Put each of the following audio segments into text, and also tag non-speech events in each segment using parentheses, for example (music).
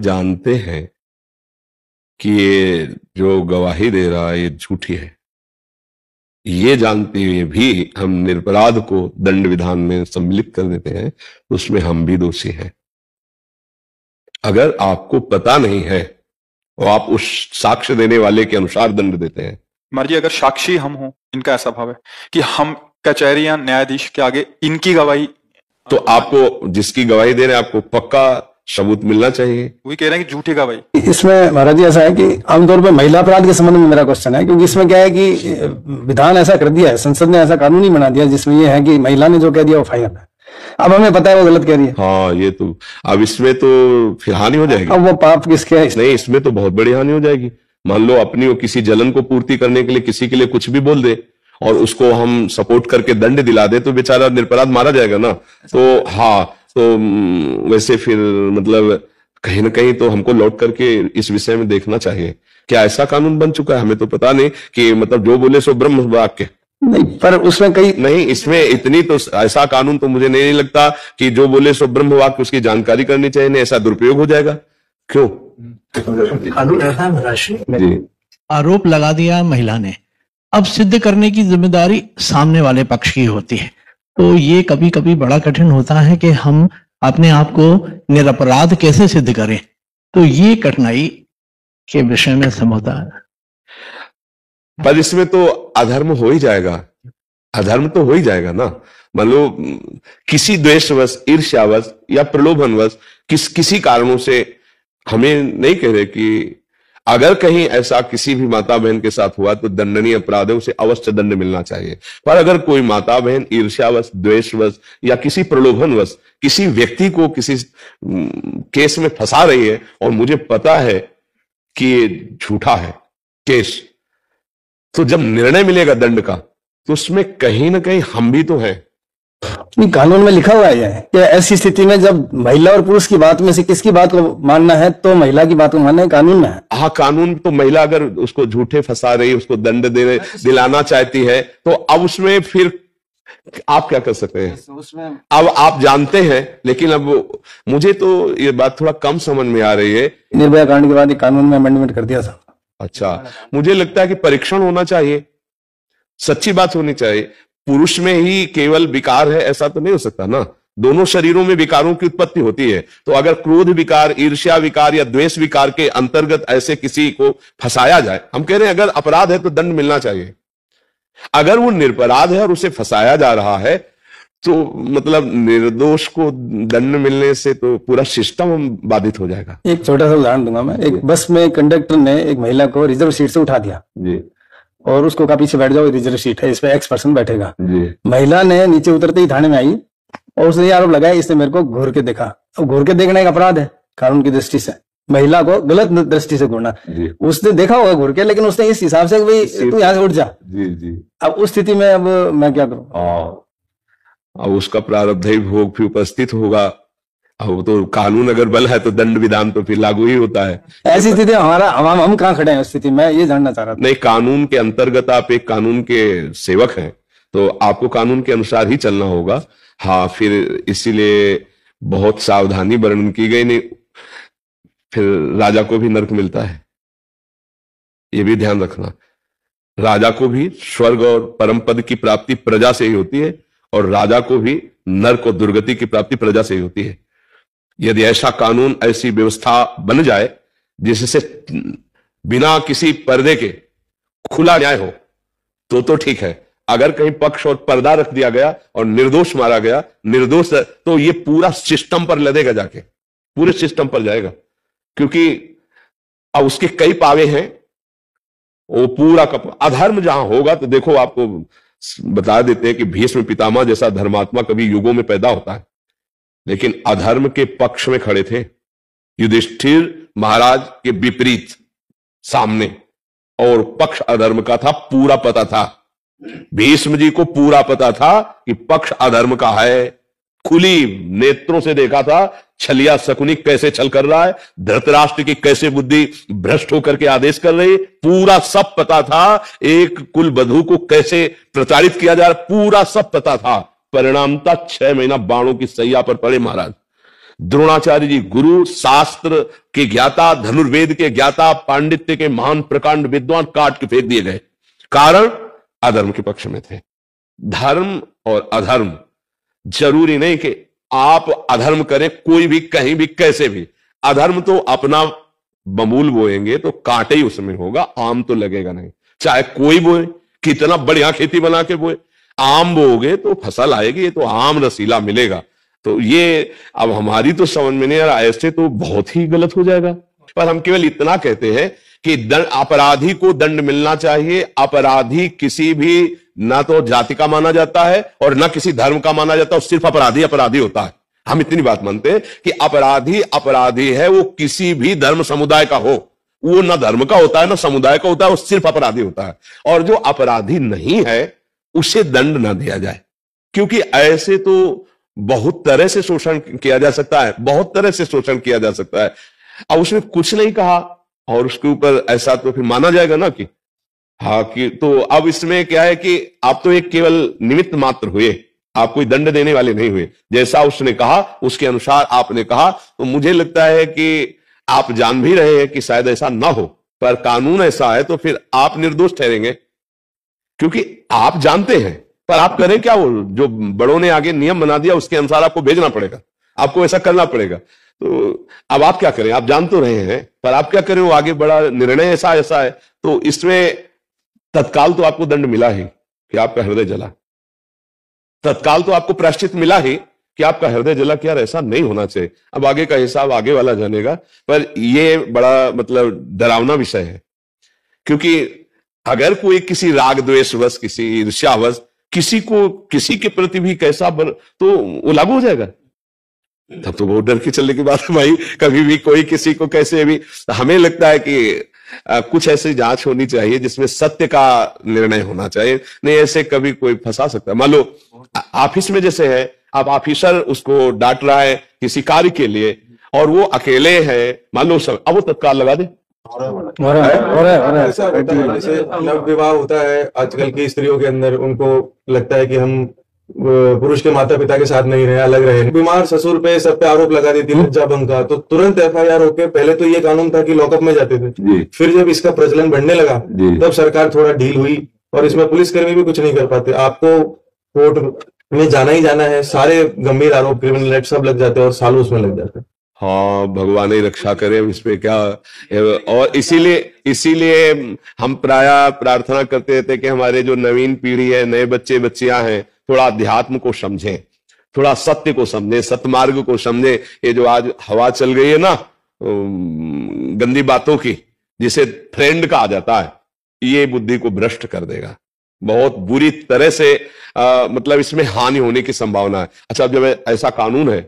जानते हैं कि ये जो गवाही दे रहा है ये झूठी है ये जानते हुए भी हम निरपराध को दंड विधान में सम्मिलित कर देते हैं उसमें हम भी दोषी हैं अगर आपको पता नहीं है और आप उस साक्ष्य देने वाले के अनुसार दंड देते हैं मर्जी अगर साक्षी हम हो इनका ऐसा भाव है कि हम कचहरी या न्यायाधीश के आगे इनकी गवाही तो आपको जिसकी गवाही दे रहे हैं आपको पक्का सबूत मिलना चाहिए वही कह रहे हैं कि झूठे का भाई इसमें महाराज जी ऐसा है कि आमतौर पर महिला अपराध के संबंध में मेरा क्वेश्चन है क्योंकि इसमें क्या है कि विधान ऐसा कर दिया है संसद ने ऐसा कानून ही बना दिया जिसमें यह है कि महिला ने जो कह दिया वो फाइनल है अब हमें पता है वो गलत कह रही है हाँ ये तो अब इसमें तो फिर हानि हो जाएगी अब वो पाप किसके है नहीं इसमें तो बहुत बड़ी हानि हो जाएगी मान लो अपनी और किसी जलन को पूर्ति करने के लिए किसी के लिए कुछ भी बोल दे और उसको हम सपोर्ट करके दंड दिला दे तो बेचारा निरपराध मारा जाएगा ना तो हाँ तो वैसे फिर मतलब कहीं ना कहीं तो हमको लौट करके इस विषय में देखना चाहिए क्या ऐसा कानून बन चुका है हमें तो पता नहीं कि मतलब जो बोले सो ब्रह्म वाक्य नहीं पर उसमें कई नहीं इसमें इतनी तो ऐसा कानून तो मुझे नहीं नहीं लगता कि जो बोले सो ब्रह्म वाक्य उसकी जानकारी करनी चाहिए नहीं ऐसा दुरुपयोग हो जाएगा क्यों आरोप लगा दिया महिला ने अब सिद्ध करने की जिम्मेदारी सामने वाले पक्ष की होती है तो ये कभी कभी बड़ा कठिन होता है कि हम अपने आप को निरपराध कैसे सिद्ध करें तो ये कठिनाई के विषय में समझता है पर इसमें तो अधर्म हो ही जाएगा अधर्म तो हो ही जाएगा ना मान लो किसी द्वेषवश ईर्ष्यावश या प्रलोभनवश किस किसी कारणों से हमें नहीं कह रहे कि अगर कहीं ऐसा किसी भी माता बहन के साथ हुआ तो दंडनीय अपराध है उसे अवश्य दंड मिलना चाहिए पर अगर कोई माता बहन ईर्ष्यावश द्वेषवश या किसी प्रलोभनवश किसी व्यक्ति को किसी केस में फंसा रही है और मुझे पता है कि ये झूठा है केस तो जब निर्णय मिलेगा दंड का तो उसमें कहीं ना कहीं हम भी तो हैं नहीं कानून में लिखा हुआ है कि ऐसी स्थिति में जब महिला और पुरुष की बात में से किसकी बात को मानना है तो महिला की बात को मानना है कानून में हाँ कानून तो महिला अगर उसको झूठे फंसा रही उसको दंड देने दिलाना चाहती है तो अब उसमें फिर आप क्या कर सकते हैं तो उसमें अब आप जानते हैं लेकिन अब मुझे तो ये बात थोड़ा कम समझ में आ रही है निर्भया कांड के बाद कानून में अमेंडमेंट कर दिया अच्छा मुझे लगता है कि परीक्षण होना चाहिए सच्ची बात होनी चाहिए पुरुष में ही केवल विकार है ऐसा तो नहीं हो सकता ना दोनों शरीरों में विकारों की उत्पत्ति होती है तो अगर क्रोध विकार ईर्ष्या विकार या द्वेष विकार के अंतर्गत ऐसे किसी को फंसाया जाए हम कह रहे हैं अगर अपराध है तो दंड मिलना चाहिए अगर वो निरपराध है और उसे फंसाया जा रहा है तो मतलब निर्दोष को दंड मिलने से तो पूरा सिस्टम बाधित हो जाएगा एक छोटा सा उदाहरण दूंगा मैं एक बस में कंडक्टर ने एक महिला को रिजर्व सीट से उठा दिया जी और उसको कहा पीछे बैठ जाओ रिजर्व सीट है इस पर एक्स पर्सन बैठेगा महिला ने नीचे उतरते ही थाने में आई और उसने आरोप लगाया इसने मेरे को घूर के देखा अब घूर के देखना एक अपराध है कानून की दृष्टि से महिला को गलत दृष्टि से घूरना उसने देखा होगा घूर के लेकिन उसने इस हिसाब से भाई तू यहाँ से उठ जा जी जी अब उस स्थिति में अब मैं क्या करूँ हाँ। अब उसका प्रारब्ध भोग भी उपस्थित होगा अब तो कानून अगर बल है तो दंड विधान तो फिर लागू ही होता है ऐसी स्थिति हमारा हम हम कहाँ खड़े हैं उस स्थिति में ये जानना चाह रहा था नहीं कानून के अंतर्गत आप एक कानून के सेवक हैं तो आपको कानून के अनुसार ही चलना होगा हाँ फिर इसीलिए बहुत सावधानी वर्णन की गई नहीं फिर राजा को भी नरक मिलता है ये भी ध्यान रखना राजा को भी स्वर्ग और परम पद की प्राप्ति प्रजा से ही होती है और राजा को भी नर्क और दुर्गति की प्राप्ति प्रजा से ही होती है यदि ऐसा कानून ऐसी व्यवस्था बन जाए जिससे बिना किसी पर्दे के खुला न्याय हो तो तो ठीक है अगर कहीं पक्ष और पर्दा रख दिया गया और निर्दोष मारा गया निर्दोष तो ये पूरा सिस्टम पर लदेगा जाके पूरे सिस्टम पर जाएगा क्योंकि अब उसके कई पावे हैं वो पूरा कप अधर्म जहां होगा तो देखो आपको बता देते हैं कि भीष्म पितामह जैसा धर्मात्मा कभी युगों में पैदा होता है लेकिन अधर्म के पक्ष में खड़े थे युधिष्ठिर महाराज के विपरीत सामने और पक्ष अधर्म का था पूरा पता था भीष्म जी को पूरा पता था कि पक्ष अधर्म का है खुली नेत्रों से देखा था छलिया शकुनी कैसे छल कर रहा है धृतराष्ट्र की कैसे बुद्धि भ्रष्ट होकर के आदेश कर रही पूरा सब पता था एक कुल बधु को कैसे प्रचारित किया जा रहा पूरा सब पता था परिणामता छह महीना बाणों की सैया पर पड़े महाराज द्रोणाचार्य जी गुरु शास्त्र के ज्ञाता धनुर्वेद के ज्ञाता पांडित्य के महान प्रकांड विद्वान काट के फेंक दिए गए कारण अधर्म के पक्ष में थे धर्म और अधर्म जरूरी नहीं कि आप अधर्म करें कोई भी कहीं भी कैसे भी अधर्म तो अपना बमूल बोएंगे तो कांटे ही उसमें होगा आम तो लगेगा नहीं चाहे कोई बोए कितना बढ़िया खेती बना के बोए आम बोगे तो फसल आएगी ये तो आम रसीला मिलेगा तो ये अब हमारी तो समझ में नहीं आ रहा ऐसे तो बहुत ही गलत हो जाएगा पर हम केवल इतना कहते हैं कि अपराधी को दंड मिलना चाहिए अपराधी किसी भी ना तो जाति का माना जाता है और ना किसी धर्म का माना जाता है सिर्फ अपराधी अपराधी होता है हम इतनी बात मानते हैं कि अपराधी अपराधी है वो किसी भी धर्म समुदाय का हो वो ना धर्म का होता है ना समुदाय का होता है वो सिर्फ अपराधी होता है और जो अपराधी नहीं है उसे दंड ना दिया जाए क्योंकि ऐसे तो बहुत तरह से शोषण किया जा सकता है बहुत तरह से शोषण किया जा सकता है अब उसने कुछ नहीं कहा और उसके ऊपर ऐसा तो फिर माना जाएगा ना कि हाँ कि तो अब इसमें क्या है कि आप तो एक केवल निमित्त मात्र हुए आप कोई दंड देने वाले नहीं हुए जैसा उसने कहा उसके अनुसार आपने कहा तो मुझे लगता है कि आप जान भी रहे हैं कि शायद ऐसा ना हो पर कानून ऐसा है तो फिर आप निर्दोष ठहरेंगे क्योंकि आप जानते हैं पर आप करें क्या वो जो बड़ों ने आगे नियम बना दिया उसके अनुसार आपको भेजना पड़ेगा आपको ऐसा करना पड़ेगा तो अब आप क्या करें आप जान तो रहे हैं पर आप क्या करें वो आगे बड़ा निर्णय ऐसा ऐसा है तो इसमें तत्काल तो आपको दंड मिला ही कि आपका हृदय जला तत्काल तो आपको प्राश्चित मिला ही कि आपका हृदय जला कि यार ऐसा नहीं होना चाहिए अब आगे का हिसाब आगे वाला जानेगा पर यह बड़ा मतलब डरावना विषय है क्योंकि अगर कोई किसी राग वश किसी ईर्ष्यावश किसी को किसी के प्रति भी कैसा बन तो वो लागू हो जाएगा तब तो बहुत डर के चलने की बात है भाई कभी भी कोई किसी को कैसे भी हमें लगता है कि आ, कुछ ऐसी जांच होनी चाहिए जिसमें सत्य का निर्णय होना चाहिए नहीं ऐसे कभी कोई फंसा सकता मान लो ऑफिस में जैसे है आप ऑफिसर उसको डांट रहा है किसी कार्य के लिए और वो अकेले है मान लो सब अब वो तत्काल लगा दे ऐसा होता है जैसे नव विवाह होता है आजकल की स्त्रियों के अंदर उनको लगता है कि हम पुरुष के माता पिता के साथ नहीं रहे अलग रहे बीमार ससुर पे सब पे आरोप लगा देती लज्जा भंग का तो तुरंत एफ आई आर होके पहले तो ये कानून था कि लॉकअप में जाते थे फिर जब इसका प्रचलन बढ़ने लगा तब सरकार थोड़ा ढील हुई और इसमें पुलिसकर्मी भी कुछ नहीं कर पाते आपको कोर्ट में जाना ही जाना है सारे गंभीर आरोप क्रिमिनल एक्ट सब लग जाते हैं और सालों उसमें लग जाते हैं हाँ भगवान ही रक्षा करे इसमें क्या और इसीलिए इसीलिए हम प्राय प्रार्थना करते रहते कि हमारे जो नवीन पीढ़ी है नए बच्चे बच्चियां हैं थोड़ा अध्यात्म को समझें थोड़ा सत्य को समझे सतमार्ग को समझे ये जो आज हवा चल गई है ना गंदी बातों की जिसे फ्रेंड का आ जाता है ये बुद्धि को भ्रष्ट कर देगा बहुत बुरी तरह से आ, मतलब इसमें हानि होने की संभावना है अच्छा जब ऐसा कानून है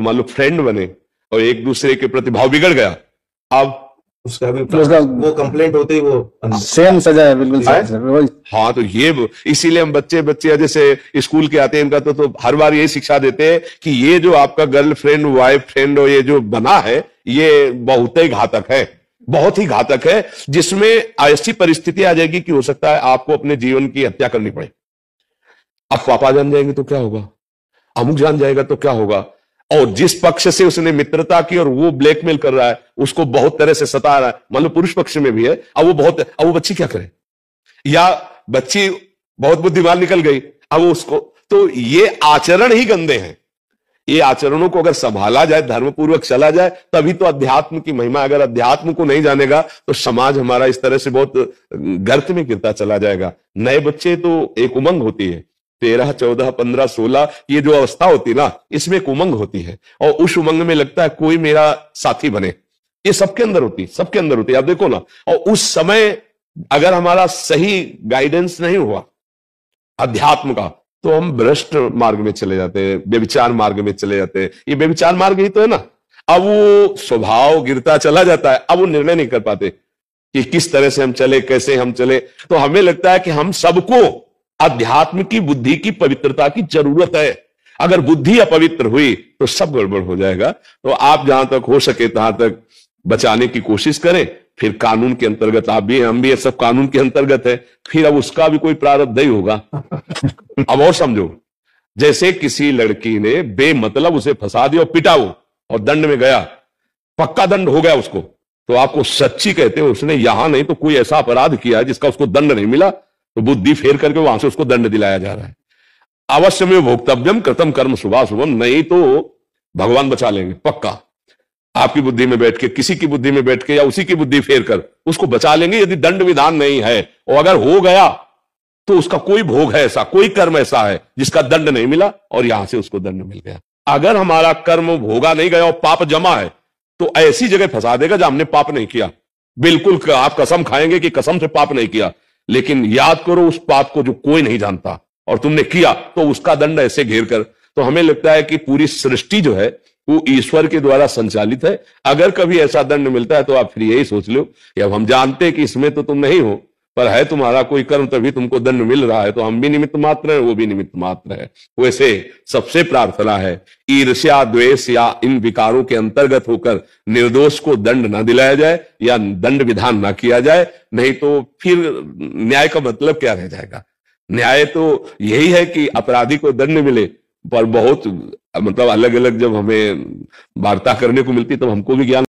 हमारे लो फ्रेंड बने और एक दूसरे के प्रतिभाव बिगड़ गया अब उसका तो वो कंप्लेंट होते ही वो सेम सजा है बिल्कुल हाँ? हाँ तो ये इसीलिए हम बच्चे बच्चे जैसे स्कूल के आते हैं इनका तो, तो हर बार ये शिक्षा देते हैं कि ये जो आपका गर्लफ्रेंड वाइफ फ्रेंड और ये जो बना है ये बहुत ही घातक है बहुत ही घातक है जिसमें ऐसी परिस्थिति आ जाएगी कि हो सकता है आपको अपने जीवन की हत्या करनी पड़े अब पापा जान जाएंगे तो क्या होगा अमुक जान जाएगा तो क्या होगा और जिस पक्ष से उसने मित्रता की और वो ब्लैकमेल कर रहा है उसको बहुत तरह से सता रहा है मान लो पुरुष पक्ष में भी है अब वो बहुत अब वो बच्ची क्या करे या बच्ची बहुत बुद्धिमान निकल गई अब उसको तो ये आचरण ही गंदे हैं ये आचरणों को अगर संभाला जाए धर्म पूर्वक चला जाए तभी तो अध्यात्म की महिमा अगर अध्यात्म को नहीं जानेगा तो समाज हमारा इस तरह से बहुत गर्त में गिरता चला जाएगा नए बच्चे तो एक उमंग होती है तेरह चौदह पंद्रह सोलह ये जो अवस्था होती ना इसमें एक उमंग होती है और उस उमंग में लगता है कोई मेरा साथी बने ये सबके अंदर होती सबके अंदर होती आप देखो ना और उस समय अगर हमारा सही गाइडेंस नहीं हुआ अध्यात्म का तो हम भ्रष्ट मार्ग में चले जाते हैं व्यविचार मार्ग में चले जाते हैं ये व्यविचार मार्ग ही तो है ना अब वो स्वभाव गिरता चला जाता है अब वो निर्णय नहीं कर पाते कि किस तरह से हम चले कैसे हम चले तो हमें लगता है कि हम सबको अध्यात्म की बुद्धि की पवित्रता की जरूरत है अगर बुद्धि अपवित्र हुई तो सब गड़बड़ हो जाएगा तो आप जहां तक हो सके तहां तक बचाने की कोशिश करें फिर कानून के अंतर्गत आप भी हम भी सब कानून के अंतर्गत है फिर अब उसका भी कोई प्रारब्ध ही होगा (laughs) अब और समझो जैसे किसी लड़की ने बेमतलब उसे फंसा दिया और पिटाओ और दंड में गया पक्का दंड हो गया उसको तो आपको सच्ची कहते हैं उसने यहां नहीं तो कोई ऐसा अपराध किया जिसका उसको दंड नहीं मिला तो बुद्धि फेर करके वहां से उसको दंड दिलाया जा रहा है अवश्य में भोक्तव्यम कृतम कर्म सुबह शुभम नहीं तो भगवान बचा लेंगे पक्का आपकी बुद्धि में बैठ के किसी की बुद्धि में बैठ के या उसी की बुद्धि फेर कर उसको बचा लेंगे यदि दंड विधान नहीं है और अगर हो गया तो उसका कोई भोग है ऐसा कोई कर्म ऐसा है जिसका दंड नहीं मिला और यहां से उसको दंड मिल गया अगर हमारा कर्म भोगा नहीं गया और पाप जमा है तो ऐसी जगह फंसा देगा जहां हमने पाप नहीं किया बिल्कुल आप कसम खाएंगे कि कसम से पाप नहीं किया लेकिन याद करो उस पाप को जो कोई नहीं जानता और तुमने किया तो उसका दंड ऐसे घेर कर तो हमें लगता है कि पूरी सृष्टि जो है वो ईश्वर के द्वारा संचालित है अगर कभी ऐसा दंड मिलता है तो आप फिर यही सोच लो कि अब हम जानते हैं कि इसमें तो तुम नहीं हो पर है तुम्हारा कोई कर्म तभी तुमको दंड मिल रहा है तो हम भी निमित्त मात्र है वो भी निमित्त मात्र है वैसे सबसे प्रार्थना है ईर्ष्या द्वेष या इन विकारों के अंतर्गत होकर निर्दोष को दंड ना दिलाया जाए या दंड विधान ना किया जाए नहीं तो फिर न्याय का मतलब क्या रह जाएगा न्याय तो यही है कि अपराधी को दंड मिले पर बहुत मतलब अलग अलग जब हमें वार्ता करने को मिलती तब तो हमको भी ज्ञान